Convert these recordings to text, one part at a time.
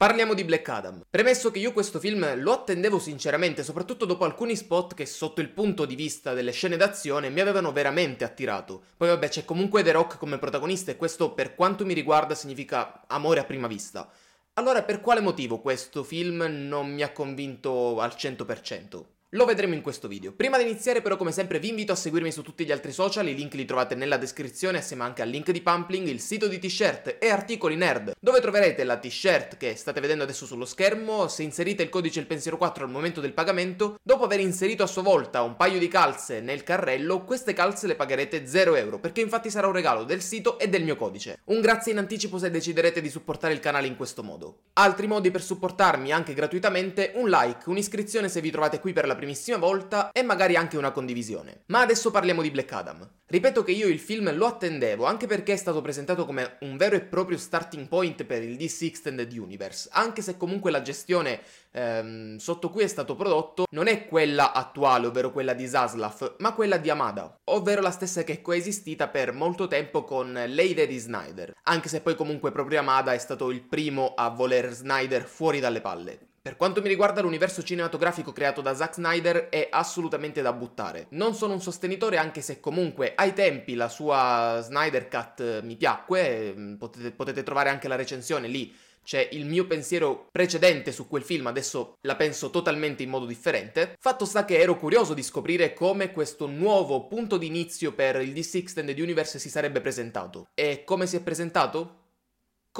Parliamo di Black Adam. Premesso che io questo film lo attendevo sinceramente, soprattutto dopo alcuni spot che sotto il punto di vista delle scene d'azione mi avevano veramente attirato. Poi vabbè c'è comunque The Rock come protagonista e questo per quanto mi riguarda significa amore a prima vista. Allora per quale motivo questo film non mi ha convinto al 100%? Lo vedremo in questo video. Prima di iniziare però come sempre vi invito a seguirmi su tutti gli altri social, i link li trovate nella descrizione assieme anche al link di Pumpling, il sito di t-shirt e articoli nerd, dove troverete la t-shirt che state vedendo adesso sullo schermo, se inserite il codice il pensiero 4 al momento del pagamento, dopo aver inserito a sua volta un paio di calze nel carrello, queste calze le pagherete 0€ euro, perché infatti sarà un regalo del sito e del mio codice. Un grazie in anticipo se deciderete di supportare il canale in questo modo. Altri modi per supportarmi anche gratuitamente, un like, un'iscrizione se vi trovate qui per la primissima volta e magari anche una condivisione. Ma adesso parliamo di Black Adam. Ripeto che io il film lo attendevo anche perché è stato presentato come un vero e proprio starting point per il DC Extended Universe, anche se comunque la gestione ehm, sotto cui è stato prodotto non è quella attuale, ovvero quella di Zaslav, ma quella di Amada, ovvero la stessa che è coesistita per molto tempo con Lady di Snyder, anche se poi comunque proprio Amada è stato il primo a voler Snyder fuori dalle palle. Per quanto mi riguarda l'universo cinematografico creato da Zack Snyder è assolutamente da buttare. Non sono un sostenitore anche se comunque ai tempi la sua Snyder Cut eh, mi piacque, mm, potete, potete trovare anche la recensione lì c'è il mio pensiero precedente su quel film, adesso la penso totalmente in modo differente. Fatto sta che ero curioso di scoprire come questo nuovo punto di inizio per il DC Extended Universe si sarebbe presentato. E come si è presentato?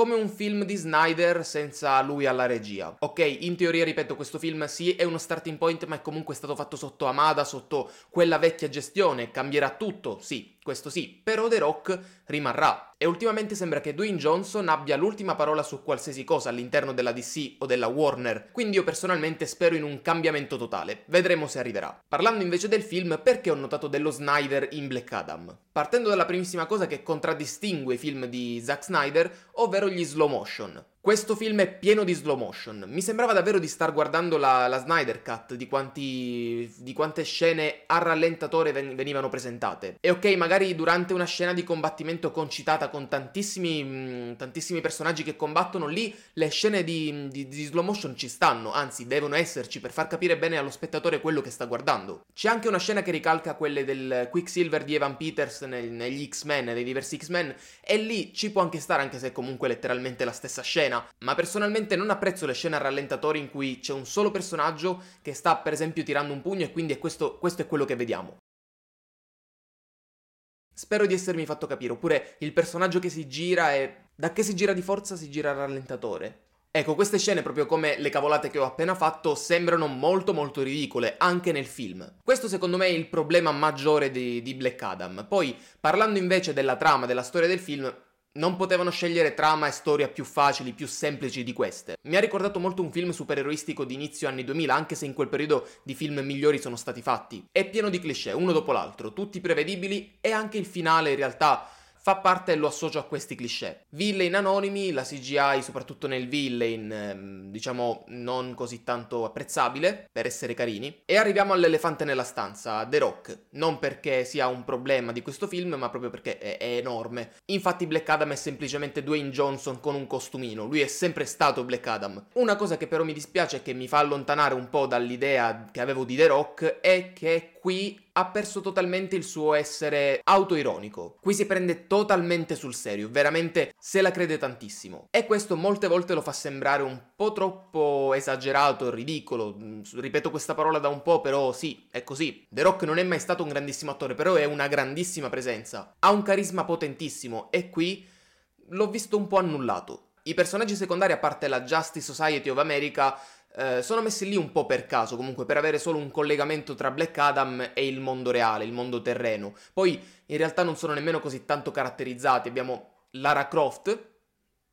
come un film di Snyder senza lui alla regia. Ok, in teoria, ripeto, questo film sì è uno starting point, ma è comunque stato fatto sotto Amada, sotto quella vecchia gestione, cambierà tutto, sì, questo sì, però The Rock rimarrà. E ultimamente sembra che Dwayne Johnson abbia l'ultima parola su qualsiasi cosa all'interno della DC o della Warner, quindi io personalmente spero in un cambiamento totale, vedremo se arriverà. Parlando invece del film, perché ho notato dello Snyder in Black Adam? Partendo dalla primissima cosa che contraddistingue i film di Zack Snyder, ovvero gli slow motion. Questo film è pieno di slow motion. Mi sembrava davvero di star guardando la, la Snyder Cut di, quanti, di, quante scene a rallentatore ven- venivano presentate. E ok, magari durante una scena di combattimento concitata con tantissimi, mh, mm, tantissimi personaggi che combattono lì, le scene di, di, di slow motion ci stanno, anzi devono esserci per far capire bene allo spettatore quello che sta guardando. C'è anche una scena che ricalca quelle del Quicksilver di Evan Peters nel, negli X-Men, nei diversi X-Men, e lì ci può anche stare, anche se è comunque letteralmente la stessa scena scena, ma personalmente non apprezzo le scene a rallentatore in cui c'è un solo personaggio che sta per esempio tirando un pugno e quindi è questo, questo è quello che vediamo. Spero di essermi fatto capire, oppure il personaggio che si gira e da che si gira di forza si gira il rallentatore. Ecco, queste scene, proprio come le cavolate che ho appena fatto, sembrano molto molto ridicole, anche nel film. Questo secondo me è il problema maggiore di, di Black Adam. Poi, parlando invece della trama, della storia del film, non potevano scegliere trama e storia più facili, più semplici di queste. Mi ha ricordato molto un film supereroistico di inizio anni 2000, anche se in quel periodo di film migliori sono stati fatti. È pieno di cliché, uno dopo l'altro, tutti prevedibili e anche il finale in realtà fa parte e lo associo a questi cliché. Villain anonimi, la CGI soprattutto nel villain, ehm, diciamo non così tanto apprezzabile, per essere carini. E arriviamo all'elefante nella stanza, The Rock. Non perché sia un problema di questo film, ma proprio perché è, è enorme. Infatti Black Adam è semplicemente Dwayne Johnson con un costumino, lui è sempre stato Black Adam. Una cosa che però mi dispiace e che mi fa allontanare un po' dall'idea che avevo di The Rock è che qui ha perso totalmente il suo essere autoironico. Qui si prende totalmente sul serio, veramente se la crede tantissimo. E questo molte volte lo fa sembrare un po' troppo esagerato, ridicolo. Mm, ripeto questa parola da un po', però sì, è così. The Rock non è mai stato un grandissimo attore, però è una grandissima presenza. Ha un carisma potentissimo e qui l'ho visto un po' annullato. I personaggi secondari, a parte la Justice Society of America, eh, sono messi lì un po' per caso, comunque per avere solo un collegamento tra Black Adam e il mondo reale, il mondo terreno. Poi in realtà non sono nemmeno così tanto caratterizzati, abbiamo Lara Croft,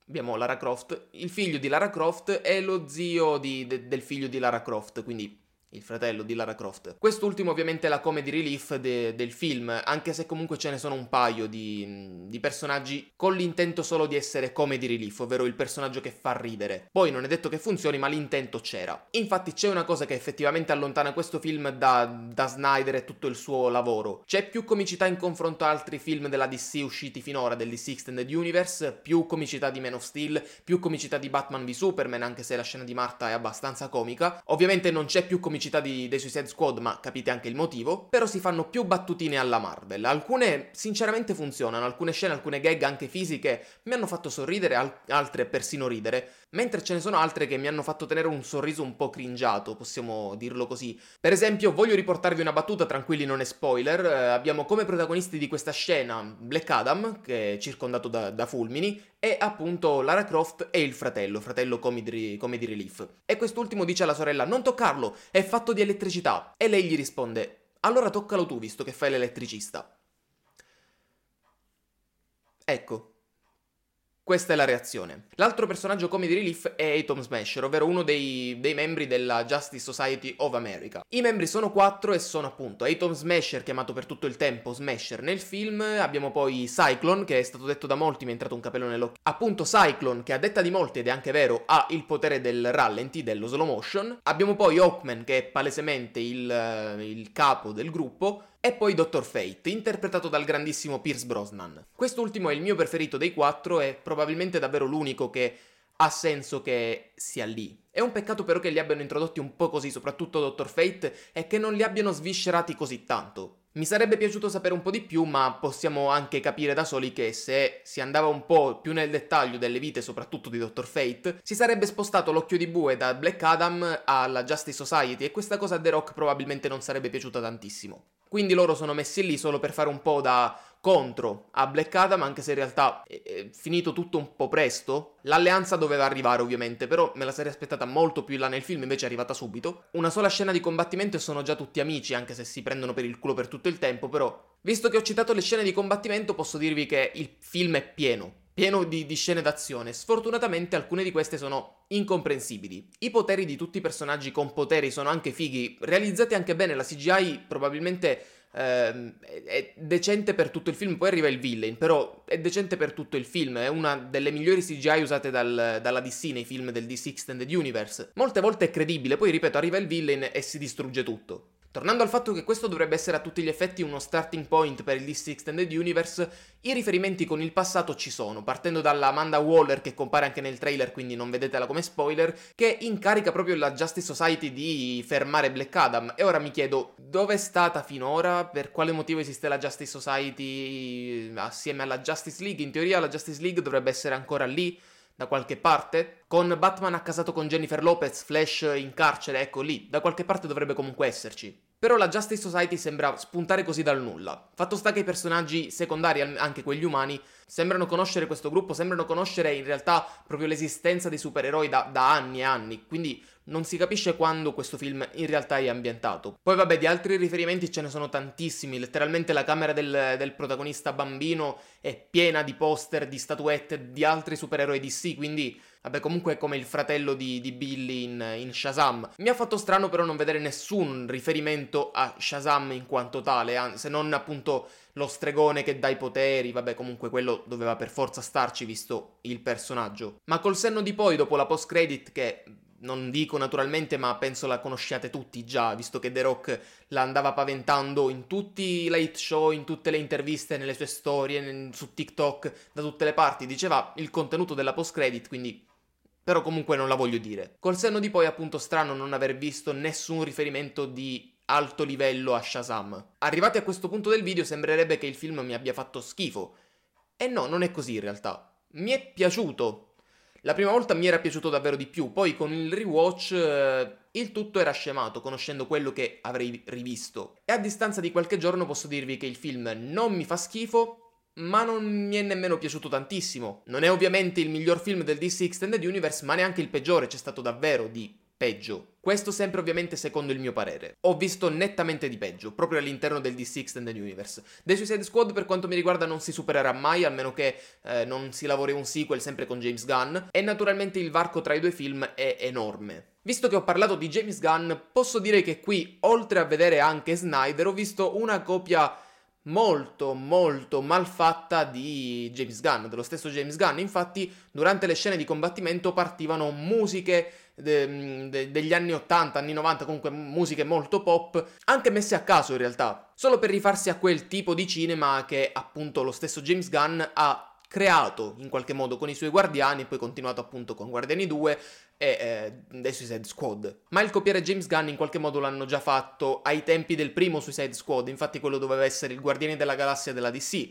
abbiamo Lara Croft, il figlio di Lara Croft e lo zio di, de, del figlio di Lara Croft, quindi il fratello di Lara Croft. Quest'ultimo ovviamente è la comedy relief de- del film, anche se comunque ce ne sono un paio di, di personaggi con l'intento solo di essere comedy relief, ovvero il personaggio che fa ridere. Poi non è detto che funzioni, ma l'intento c'era. Infatti c'è una cosa che effettivamente allontana questo film da, da Snyder e tutto il suo lavoro. C'è più comicità in confronto a altri film della DC usciti finora, del dell'DC Extended Universe, più comicità di Man of Steel, più comicità di Batman v Superman, anche se la scena di Marta è abbastanza comica. Ovviamente non c'è più comicità criticità di, dei Suicide Squad, ma capite anche il motivo, però si fanno più battutine alla Marvel. Alcune sinceramente funzionano, alcune scene, alcune gag anche fisiche mi hanno fatto sorridere, al- altre persino ridere. Mentre ce ne sono altre che mi hanno fatto tenere un sorriso un po' cringiato, possiamo dirlo così. Per esempio, voglio riportarvi una battuta, tranquilli non è spoiler, eh, abbiamo come protagonisti di questa scena Black Adam, che è circondato da, da fulmini, e appunto Lara Croft e il fratello, fratello comedy, comedy relief. E quest'ultimo dice alla sorella, non toccarlo, è fatto di elettricità. E lei gli risponde, allora toccalo tu, visto che fai l'elettricista. Ecco, questa è la reazione. L'altro personaggio comedy relief è Atom Smasher, ovvero uno dei, dei, membri della Justice Society of America. I membri sono quattro e sono appunto Atom Smasher, chiamato per tutto il tempo Smasher nel film, abbiamo poi Cyclone, che è stato detto da molti mi è entrato un capello nell'occhio. Appunto Cyclone, che a detta di molti, ed è anche vero, ha il potere del rallenti, dello slow motion. Abbiamo poi Hawkman, che è palesemente il, eh, il capo del gruppo, e poi Dr. Fate, interpretato dal grandissimo Pierce Brosnan. Quest'ultimo è il mio preferito dei quattro e probabilmente davvero l'unico che ha senso che sia lì. È un peccato però che li abbiano introdotti un po' così, soprattutto Dr. Fate, e che non li abbiano sviscerati così tanto. Mi sarebbe piaciuto sapere un po' di più, ma possiamo anche capire da soli che se si andava un po' più nel dettaglio delle vite, soprattutto di Dr. Fate, si sarebbe spostato l'occhio di bue da Black Adam alla Justice Society e questa cosa a The Rock probabilmente non sarebbe piaciuta tantissimo. Quindi loro sono messi lì solo per fare un po' da contro a Black Adam, anche se in realtà è, eh, eh, finito tutto un po' presto. L'alleanza doveva arrivare ovviamente, però me la sarei aspettata molto più in là nel film, invece è arrivata subito. Una sola scena di combattimento e sono già tutti amici, anche se si prendono per il culo per tutto il tempo, però... Visto che ho citato le scene di combattimento, posso dirvi che il film è pieno pieno di, di scene d'azione. Sfortunatamente alcune di queste sono incomprensibili. I poteri di tutti i personaggi con poteri sono anche fighi, realizzati anche bene, la CGI probabilmente ehm, è decente per tutto il film, poi arriva il villain, però è decente per tutto il film, è una delle migliori CGI usate dal, dalla DC nei film del DC Extended Universe. Molte volte è credibile, poi ripeto, arriva il villain e si distrugge tutto. Tornando al fatto che questo dovrebbe essere a tutti gli effetti uno starting point per il DC Extended Universe, i riferimenti con il passato ci sono, partendo dalla Amanda Waller che compare anche nel trailer, quindi non vedetela come spoiler, che incarica proprio la Justice Society di fermare Black Adam. E ora mi chiedo, dove è stata finora? Per quale motivo esiste la Justice Society eh, assieme alla Justice League? In teoria la Justice League dovrebbe essere ancora lì da qualche parte, con Batman accasato con Jennifer Lopez, Flash in carcere, ecco lì, da qualche parte dovrebbe comunque esserci. Però la Justice Society sembra spuntare così dal nulla. Fatto sta che i personaggi secondari, anche quelli umani, sembrano conoscere questo gruppo, sembrano conoscere in realtà proprio l'esistenza dei supereroi da, da anni e anni, quindi non si capisce quando questo film in realtà è ambientato. Poi vabbè, di altri riferimenti ce ne sono tantissimi, letteralmente la camera del, del protagonista bambino è piena di poster, di statuette, di altri supereroi DC, quindi Vabbè, comunque è come il fratello di, di Billy in, in, Shazam. Mi ha fatto strano però non vedere nessun riferimento a Shazam in quanto tale, se non appunto lo stregone che dà i poteri, vabbè comunque quello doveva per forza starci visto il personaggio. Ma col senno di poi, dopo la post-credit che non dico naturalmente, ma penso la conosciate tutti già, visto che The Rock la andava paventando in tutti i late show, in tutte le interviste, nelle sue storie, su TikTok, da tutte le parti. Diceva il contenuto della post-credit, quindi però comunque non la voglio dire. Col senno di poi appunto strano non aver visto nessun riferimento di alto livello a Shazam. Arrivati a questo punto del video sembrerebbe che il film mi abbia fatto schifo. E no, non è così in realtà. Mi è piaciuto. La prima volta mi era piaciuto davvero di più, poi con il rewatch eh, il tutto era scemato, conoscendo quello che avrei rivisto. E a distanza di qualche giorno posso dirvi che il film non mi fa schifo, ma non mi è nemmeno piaciuto tantissimo. Non è ovviamente il miglior film del DC Extended Universe, ma neanche il peggiore, c'è stato davvero di peggio. Questo sempre ovviamente secondo il mio parere. Ho visto nettamente di peggio, proprio all'interno del DC Extended Universe. The Suicide Squad per quanto mi riguarda non si supererà mai, almeno che eh, non si lavori un sequel sempre con James Gunn, e naturalmente il varco tra i due film è enorme. Visto che ho parlato di James Gunn, posso dire che qui, oltre a vedere anche Snyder, ho visto una copia molto molto malfatta di James Gunn, dello stesso James Gunn. Infatti, durante le scene di combattimento partivano musiche de- ehm, de- degli anni 80, anni 90, comunque musiche molto pop, anche messe a caso in realtà, solo per rifarsi a quel tipo di cinema che appunto lo stesso James Gunn ha creato in qualche modo con i suoi guardiani e poi continuato appunto con Guardiani 2 e eh, dei Suicide Squad. Ma il copiare James Gunn in qualche modo l'hanno già fatto ai tempi del primo Suicide Squad, infatti quello doveva essere il Guardiani della Galassia della DC.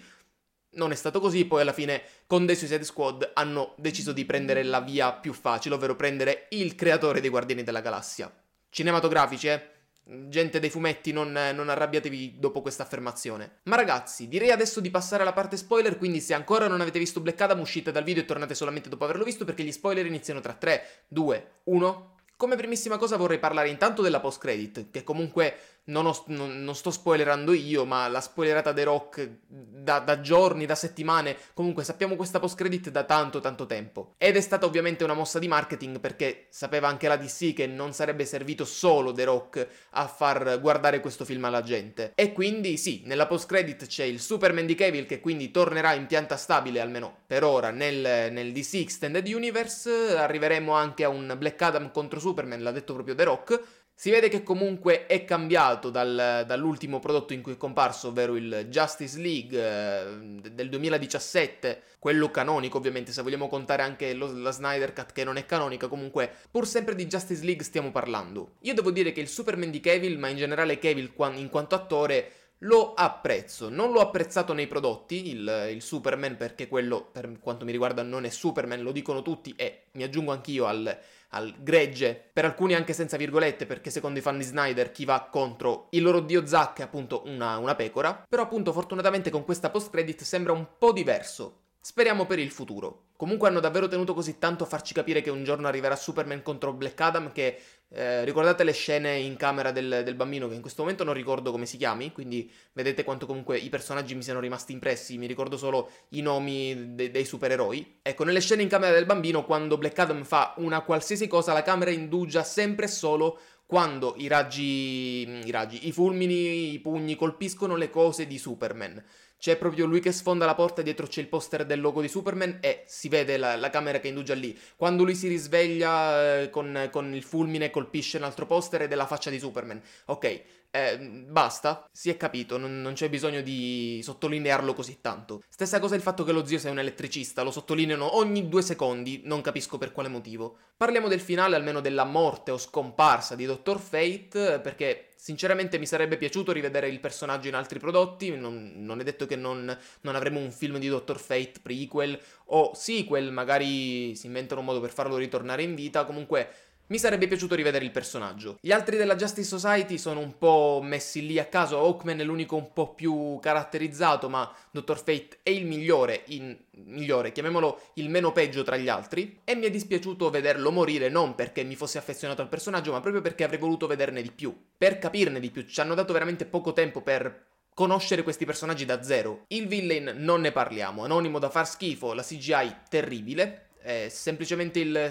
Non è stato così, poi alla fine con The Suicide Squad hanno deciso di prendere la via più facile, ovvero prendere il creatore dei Guardiani della Galassia. Cinematografici, eh? Gente dei fumetti, non, non, arrabbiatevi dopo questa affermazione. Ma ragazzi, direi adesso di passare alla parte spoiler, quindi se ancora non avete visto Black Adam uscite dal video e tornate solamente dopo averlo visto perché gli spoiler iniziano tra 3, 2, 1. Come primissima cosa vorrei parlare intanto della post credit, che comunque non, ho, non, non, sto spoilerando io, ma la spoilerata The Rock da, da giorni, da settimane, comunque sappiamo questa post credit da tanto tanto tempo. Ed è stata ovviamente una mossa di marketing perché sapeva anche la DC che non sarebbe servito solo The Rock a far guardare questo film alla gente. E quindi sì, nella post credit c'è il Superman di Cavill che quindi tornerà in pianta stabile almeno per ora nel, nel DC Extended Universe, arriveremo anche a un Black Adam contro Superman, l'ha detto proprio The Rock. Si vede che comunque è cambiato ispirato dal, dall'ultimo prodotto in cui è comparso, ovvero il Justice League eh, del 2017, quello canonico ovviamente, se vogliamo contare anche lo, la Snyder Cut che non è canonica, comunque pur sempre di Justice League stiamo parlando. Io devo dire che il Superman di Cavill, ma in generale Cavill in quanto attore, lo apprezzo. Non l'ho apprezzato nei prodotti, il, il, Superman, perché quello, per quanto mi riguarda, non è Superman, lo dicono tutti e mi aggiungo anch'io al, al gregge, per alcuni anche senza virgolette, perché secondo i fan di Snyder chi va contro il loro dio Zack è appunto una, una pecora. Però appunto fortunatamente con questa post-credit sembra un po' diverso. Speriamo per il futuro. Comunque hanno davvero tenuto così tanto a farci capire che un giorno arriverà Superman contro Black Adam che eh, ricordate le scene in camera del, del, bambino che in questo momento non ricordo come si chiami, quindi vedete quanto comunque i personaggi mi siano rimasti impressi, mi ricordo solo i nomi de- dei supereroi. Ecco, nelle scene in camera del bambino, quando Black Adam fa una qualsiasi cosa, la camera indugia sempre e solo quando i raggi, i raggi, i fulmini, i pugni colpiscono le cose di Superman c'è proprio lui che sfonda la porta, dietro c'è il poster del logo di Superman e si vede la, la camera che indugia lì. Quando lui si risveglia eh, con, con, il fulmine colpisce un altro poster ed è la faccia di Superman. Ok, eh, basta, si è capito, non, non, c'è bisogno di sottolinearlo così tanto. Stessa cosa il fatto che lo zio sia un elettricista, lo sottolineano ogni due secondi, non capisco per quale motivo. Parliamo del finale, almeno della morte o scomparsa di Dr. Fate, perché sinceramente mi sarebbe piaciuto rivedere il personaggio in altri prodotti, non, non è detto che non, non avremo un film di Dr. Fate prequel o sequel, magari si inventano un modo per farlo ritornare in vita, comunque... Mi sarebbe piaciuto rivedere il personaggio. Gli altri della Justice Society sono un po' messi lì a caso, Hawkman è l'unico un po' più caratterizzato, ma Dr. Fate è il migliore, in... migliore, chiamiamolo il meno peggio tra gli altri, e mi è dispiaciuto vederlo morire non perché mi fossi affezionato al personaggio, ma proprio perché avrei voluto vederne di più. Per capirne di più, ci hanno dato veramente poco tempo per conoscere questi personaggi da zero. Il villain non ne parliamo, anonimo da far schifo, la CGI terribile, è semplicemente il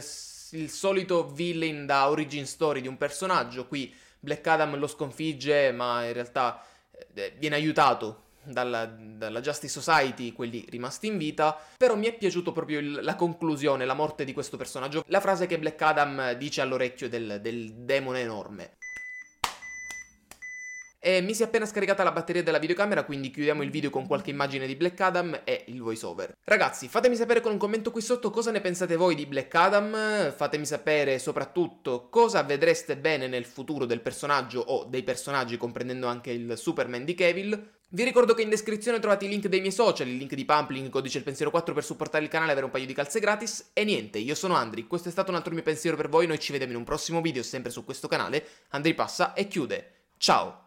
il solito villain da origin story di un personaggio. Qui Black Adam lo sconfigge, ma in realtà eh, eh, viene aiutato dalla, dalla, Justice Society, quelli rimasti in vita, però mi è piaciuto proprio il, la conclusione, la morte di questo personaggio, la frase che Black Adam dice all'orecchio del, del demone enorme. E eh, mi si è appena scaricata la batteria della videocamera, quindi chiudiamo il video con qualche immagine di Black Adam e il voiceover. Ragazzi, fatemi sapere con un commento qui sotto cosa ne pensate voi di Black Adam, fatemi sapere soprattutto cosa vedreste bene nel futuro del personaggio o dei personaggi, comprendendo anche il Superman di Cavill. Vi ricordo che in descrizione trovate i link dei miei social, il link di Pumpling, codice il pensiero 4 per supportare il canale e avere un paio di calze gratis. E niente, io sono Andri, questo è stato un altro mio pensiero per voi, noi ci vediamo in un prossimo video sempre su questo canale. Andri passa e chiude. Ciao!